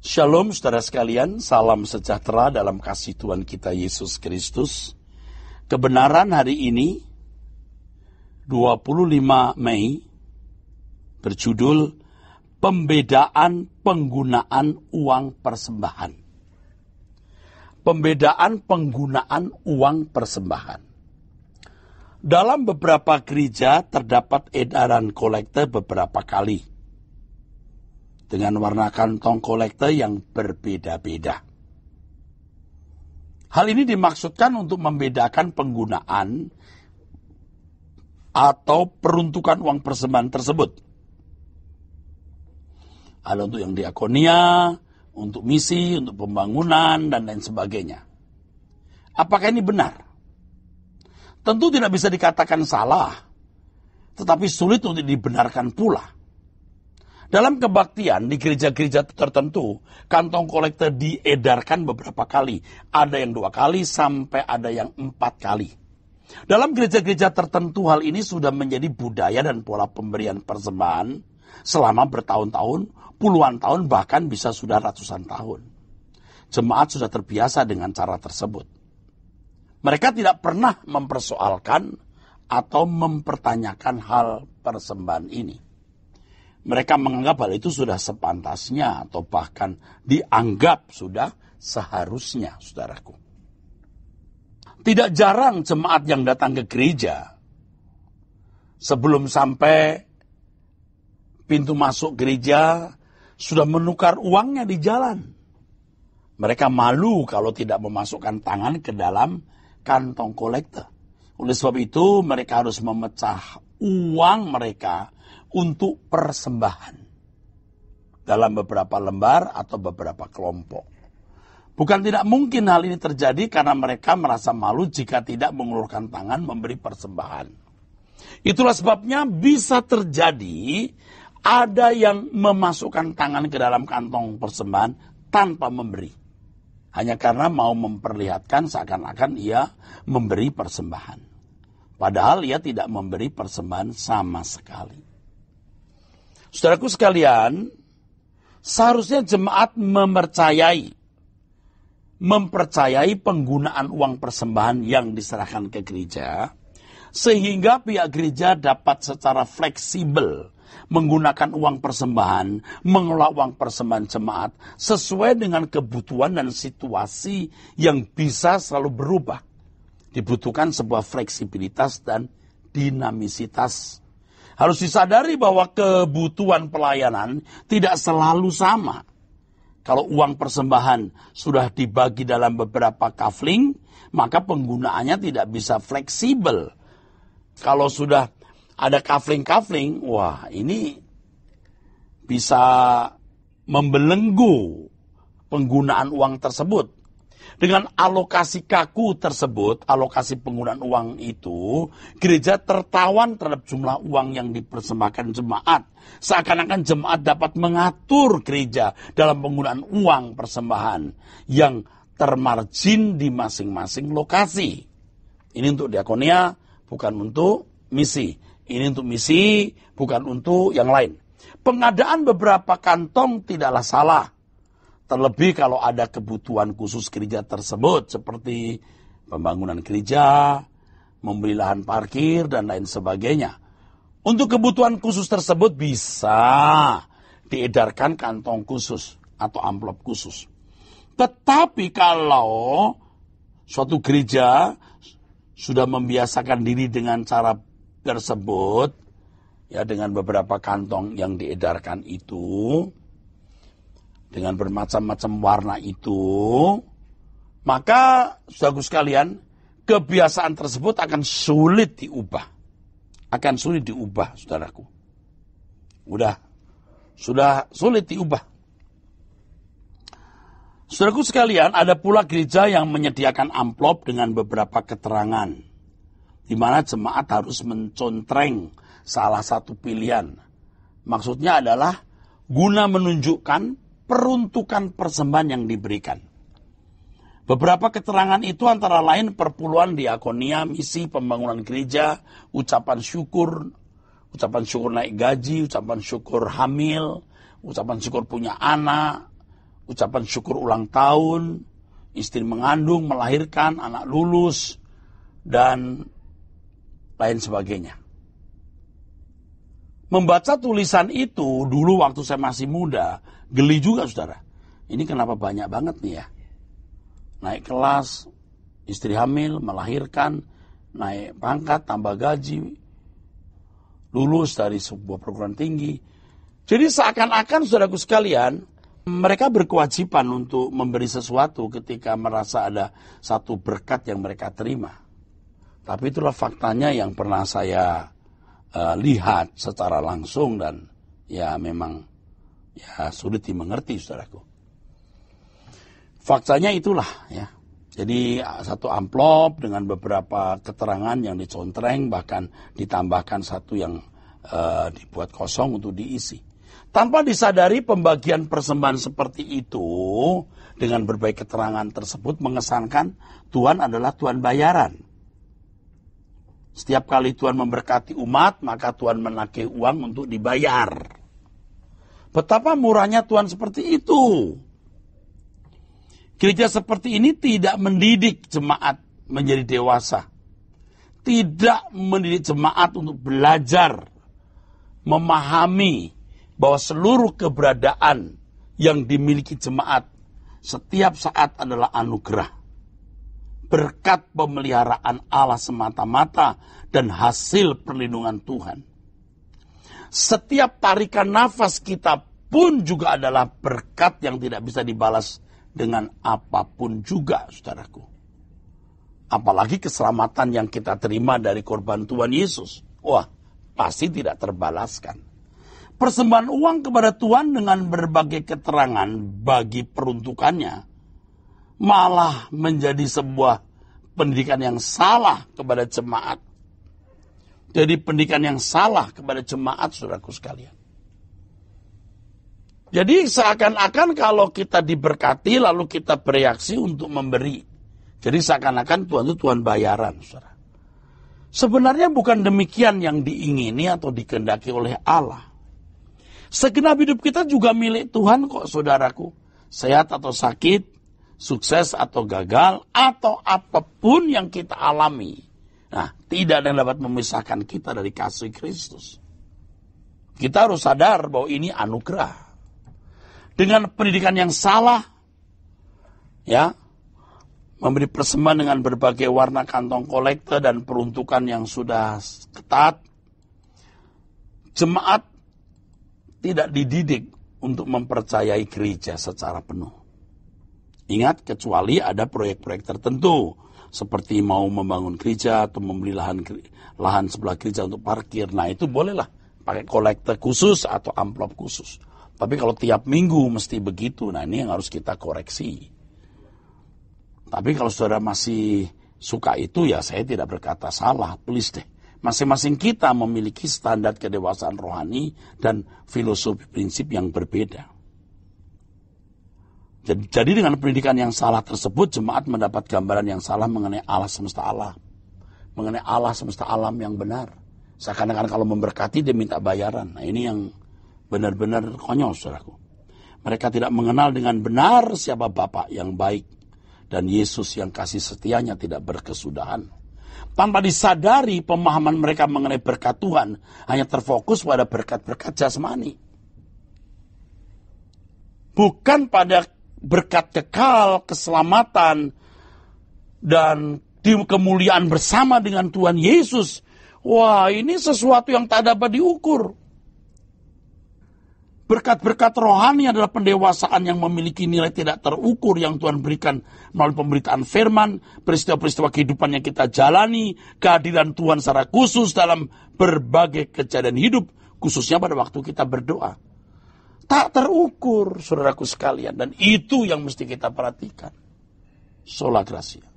Shalom saudara sekalian, salam sejahtera dalam kasih Tuhan kita Yesus Kristus. Kebenaran hari ini 25 Mei berjudul Pembedaan Penggunaan Uang Persembahan. Pembedaan penggunaan uang persembahan. Dalam beberapa gereja terdapat edaran kolekte beberapa kali dengan warna kantong kolekte yang berbeda-beda. Hal ini dimaksudkan untuk membedakan penggunaan atau peruntukan uang persembahan tersebut. Ada untuk yang diakonia, untuk misi, untuk pembangunan, dan lain sebagainya. Apakah ini benar? Tentu tidak bisa dikatakan salah, tetapi sulit untuk dibenarkan pula. Dalam kebaktian di gereja-gereja tertentu, kantong kolekte diedarkan beberapa kali. Ada yang dua kali sampai ada yang empat kali. Dalam gereja-gereja tertentu hal ini sudah menjadi budaya dan pola pemberian persembahan selama bertahun-tahun, puluhan tahun bahkan bisa sudah ratusan tahun. Jemaat sudah terbiasa dengan cara tersebut. Mereka tidak pernah mempersoalkan atau mempertanyakan hal persembahan ini mereka menganggap hal itu sudah sepantasnya atau bahkan dianggap sudah seharusnya, saudaraku. Tidak jarang jemaat yang datang ke gereja sebelum sampai pintu masuk gereja sudah menukar uangnya di jalan. Mereka malu kalau tidak memasukkan tangan ke dalam kantong kolektor. Oleh sebab itu, mereka harus memecah uang mereka untuk persembahan dalam beberapa lembar atau beberapa kelompok. Bukan tidak mungkin hal ini terjadi karena mereka merasa malu jika tidak mengulurkan tangan memberi persembahan. Itulah sebabnya bisa terjadi ada yang memasukkan tangan ke dalam kantong persembahan tanpa memberi. Hanya karena mau memperlihatkan seakan-akan ia memberi persembahan. Padahal ia tidak memberi persembahan sama sekali. Saudaraku sekalian, seharusnya jemaat mempercayai mempercayai penggunaan uang persembahan yang diserahkan ke gereja sehingga pihak gereja dapat secara fleksibel menggunakan uang persembahan, mengelola uang persembahan jemaat sesuai dengan kebutuhan dan situasi yang bisa selalu berubah. Dibutuhkan sebuah fleksibilitas dan dinamisitas harus disadari bahwa kebutuhan pelayanan tidak selalu sama. Kalau uang persembahan sudah dibagi dalam beberapa kafling, maka penggunaannya tidak bisa fleksibel. Kalau sudah ada kafling-kafling, wah ini bisa membelenggu penggunaan uang tersebut. Dengan alokasi kaku tersebut, alokasi penggunaan uang itu, gereja tertawan terhadap jumlah uang yang dipersembahkan jemaat. Seakan-akan jemaat dapat mengatur gereja dalam penggunaan uang persembahan yang termargin di masing-masing lokasi. Ini untuk diakonia, bukan untuk misi. Ini untuk misi, bukan untuk yang lain. Pengadaan beberapa kantong tidaklah salah Terlebih kalau ada kebutuhan khusus gereja tersebut seperti pembangunan gereja, membeli lahan parkir, dan lain sebagainya. Untuk kebutuhan khusus tersebut bisa diedarkan kantong khusus atau amplop khusus. Tetapi kalau suatu gereja sudah membiasakan diri dengan cara tersebut, ya dengan beberapa kantong yang diedarkan itu, dengan bermacam-macam warna itu, maka saudaraku sekalian, kebiasaan tersebut akan sulit diubah. Akan sulit diubah, saudaraku. Udah, sudah sulit diubah. Saudaraku sekalian, ada pula gereja yang menyediakan amplop dengan beberapa keterangan. Di mana jemaat harus mencontreng salah satu pilihan. Maksudnya adalah guna menunjukkan peruntukan persembahan yang diberikan. Beberapa keterangan itu antara lain perpuluhan diakonia, misi, pembangunan gereja, ucapan syukur, ucapan syukur naik gaji, ucapan syukur hamil, ucapan syukur punya anak, ucapan syukur ulang tahun, istri mengandung, melahirkan, anak lulus, dan lain sebagainya. Membaca tulisan itu dulu waktu saya masih muda, geli juga saudara. Ini kenapa banyak banget nih ya. Naik kelas, istri hamil, melahirkan, naik pangkat, tambah gaji, lulus dari sebuah perguruan tinggi. Jadi seakan-akan saudaraku sekalian, mereka berkewajiban untuk memberi sesuatu ketika merasa ada satu berkat yang mereka terima. Tapi itulah faktanya yang pernah saya uh, lihat secara langsung dan ya memang ya sulit dimengerti saudaraku. Faktanya itulah ya. Jadi eh, satu amplop dengan beberapa keterangan yang dicontreng bahkan ditambahkan satu yang uh, dibuat kosong untuk diisi. Tanpa disadari pembagian persembahan seperti itu dengan berbagai keterangan tersebut mengesankan Tuhan adalah Tuhan bayaran setiap kali Tuhan memberkati umat, maka Tuhan menagih uang untuk dibayar. Betapa murahnya Tuhan seperti itu. Gereja seperti ini tidak mendidik jemaat menjadi dewasa. Tidak mendidik jemaat untuk belajar, memahami bahwa seluruh keberadaan yang dimiliki jemaat setiap saat adalah anugerah berkat pemeliharaan Allah semata-mata dan hasil perlindungan Tuhan. Setiap tarikan nafas kita pun juga adalah berkat yang tidak bisa dibalas dengan apapun juga, saudaraku. Apalagi keselamatan yang kita terima dari korban Tuhan Yesus. Wah, pasti tidak terbalaskan. Persembahan uang kepada Tuhan dengan berbagai keterangan bagi peruntukannya malah menjadi sebuah pendidikan yang salah kepada jemaat. Jadi pendidikan yang salah kepada jemaat saudaraku sekalian. Jadi seakan-akan kalau kita diberkati lalu kita bereaksi untuk memberi. Jadi seakan-akan Tuhan itu Tuhan bayaran, saudara. Sebenarnya bukan demikian yang diingini atau dikendaki oleh Allah. Segenap hidup kita juga milik Tuhan kok, saudaraku. Sehat atau sakit, sukses atau gagal atau apapun yang kita alami. Nah, tidak ada yang dapat memisahkan kita dari kasih Kristus. Kita harus sadar bahwa ini anugerah. Dengan pendidikan yang salah, ya, memberi persembahan dengan berbagai warna kantong kolektor dan peruntukan yang sudah ketat, jemaat tidak dididik untuk mempercayai gereja secara penuh. Ingat, kecuali ada proyek-proyek tertentu seperti mau membangun gereja atau membeli lahan lahan sebelah gereja untuk parkir. Nah, itu bolehlah pakai kolektor khusus atau amplop khusus. Tapi kalau tiap minggu mesti begitu, nah ini yang harus kita koreksi. Tapi kalau saudara masih suka itu ya saya tidak berkata salah, Tulis deh. Masing-masing kita memiliki standar kedewasaan rohani dan filosofi prinsip yang berbeda. Jadi dengan pendidikan yang salah tersebut, jemaat mendapat gambaran yang salah mengenai Allah semesta alam. Mengenai Allah semesta alam yang benar. Seakan-akan kalau memberkati dia minta bayaran. Nah ini yang benar-benar konyol saudaraku. Mereka tidak mengenal dengan benar siapa Bapak yang baik. Dan Yesus yang kasih setianya tidak berkesudahan. Tanpa disadari pemahaman mereka mengenai berkat Tuhan hanya terfokus pada berkat-berkat jasmani. Bukan pada berkat kekal, keselamatan, dan kemuliaan bersama dengan Tuhan Yesus. Wah, ini sesuatu yang tak dapat diukur. Berkat-berkat rohani adalah pendewasaan yang memiliki nilai tidak terukur yang Tuhan berikan melalui pemberitaan firman, peristiwa-peristiwa kehidupan yang kita jalani, kehadiran Tuhan secara khusus dalam berbagai kejadian hidup, khususnya pada waktu kita berdoa tak terukur, saudaraku sekalian. Dan itu yang mesti kita perhatikan. Sola Gracia.